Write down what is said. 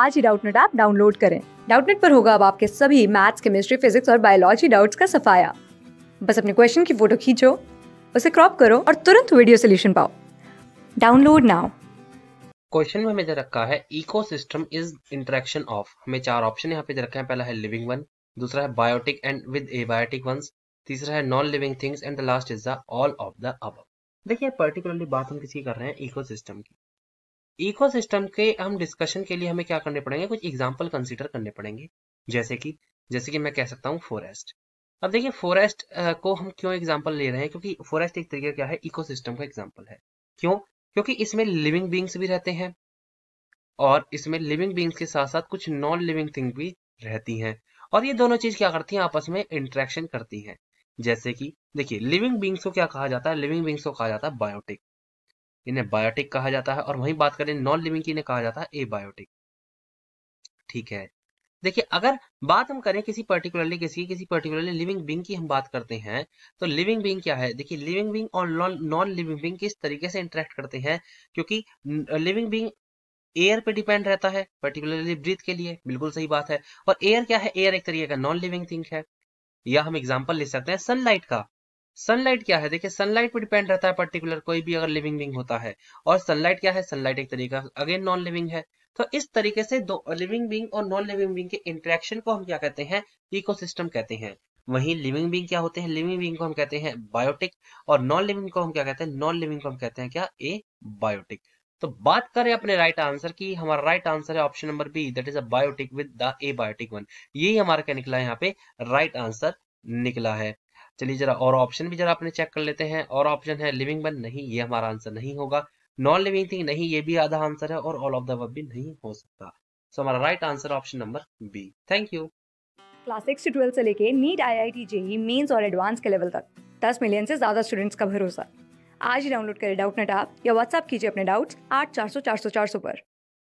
आज ही Doubtnut app download करें डाउटनेट पर होगा अब आपके सभी मैथ्स केमिस्ट्री फिजिक्स और बायोलॉजी डाउट्स का सफाया बस अपने क्वेश्चन की फोटो खींचो उसे क्रॉप करो और तुरंत वीडियो सोल्यूशन पाओ डाउनलोड नाउ क्वेश्चन में हमें रखा है इकोसिस्टम इज इंटरेक्शन ऑफ हमें चार ऑप्शन यहाँ पे दे रखा है पहला है लिविंग वन दूसरा है biotic and with abiotic ones तीसरा है non living things and the last is the all of the अब देखिए पर्टिकुलरली बात हम किसी कर रहे हैं इकोसिस्टम की इको सिस्टम के हम डिस्कशन के लिए हमें क्या करने पड़ेंगे कुछ एग्जाम्पल कंसिडर करने पड़ेंगे जैसे कि जैसे कि मैं कह सकता हूँ फॉरेस्ट अब देखिए फॉरेस्ट को हम क्यों एग्जाम्पल ले रहे हैं क्योंकि फॉरेस्ट एक तरीके क्या है सिस्टम का एग्जाम्पल है क्यों क्योंकि इसमें लिविंग बींग्स भी रहते हैं और इसमें लिविंग बींग्स के साथ साथ कुछ नॉन लिविंग थिंग भी रहती हैं और ये दोनों चीज क्या करती हैं आपस में इंट्रैक्शन करती हैं जैसे कि देखिए लिविंग बींग्स को क्या कहा जाता है लिविंग बींग्स को कहा जाता है बायोटिक इन्हें बायोटिक कहा जाता है और वहीं बात करें नॉन लिविंग की इन्हें कहा जाता है ए बायोटिक ठीक है देखिए अगर बात हम करें किसी पर्टिकुलरली किसी किसी पर्टिकुलरली लिविंग बींग की हम बात करते हैं तो लिविंग बींग क्या है देखिए लिविंग बींग और नॉन लिविंग बींग किस तरीके से इंटरेक्ट करते हैं क्योंकि लिविंग बींग एयर पे डिपेंड रहता है पर्टिकुलरली ब्रीथ के लिए बिल्कुल सही बात है और एयर क्या है एयर एक तरीके का नॉन लिविंग थिंग है या हम एग्जाम्पल ले सकते हैं सनलाइट का सनलाइट क्या है देखिए सनलाइट पर डिपेंड रहता है पर्टिकुलर कोई भी अगर लिविंग विंग होता है और सनलाइट क्या है सनलाइट एक तरीका अगेन नॉन लिविंग है तो इस तरीके से दो लिविंग विंग और नॉन लिविंग विंग के इंट्रैक्शन को हम क्या कहते हैं इको कहते हैं वहीं लिविंग बींग क्या होते हैं लिविंग बींग को हम कहते हैं बायोटिक और नॉन लिविंग को हम क्या कहते हैं नॉन लिविंग को हम कहते हैं क्या ए बायोटिक तो बात करें अपने राइट आंसर की हमारा राइट आंसर है option number B that is abiotic with the abiotic one यही हमारा क्या निकला है यहाँ पे राइट आंसर निकला है चलिए जरा और ऑप्शन भी जरा अपने चेक कर लेते हैं और ऑप्शन है लिविंग बन नहीं ये हमारा आंसर नहीं होगा नॉन लिविंग थिंग नहीं ये भी आधा आंसर है और ऑल ऑफ द वर्ब भी नहीं हो सकता सो हमारा right answer option number B thank you class six से ट्वेल्व से लेके NEET I I T JEE Mains और एडवांस के लेवल तक दस मिलियन से ज्यादा स्टूडेंट्स का भरोसा आज ही डाउनलोड करें डाउट नेट आप या व्हाट्सअप कीजिए अपने डाउट्स आठ चार सौ चार सौ चार सौ पर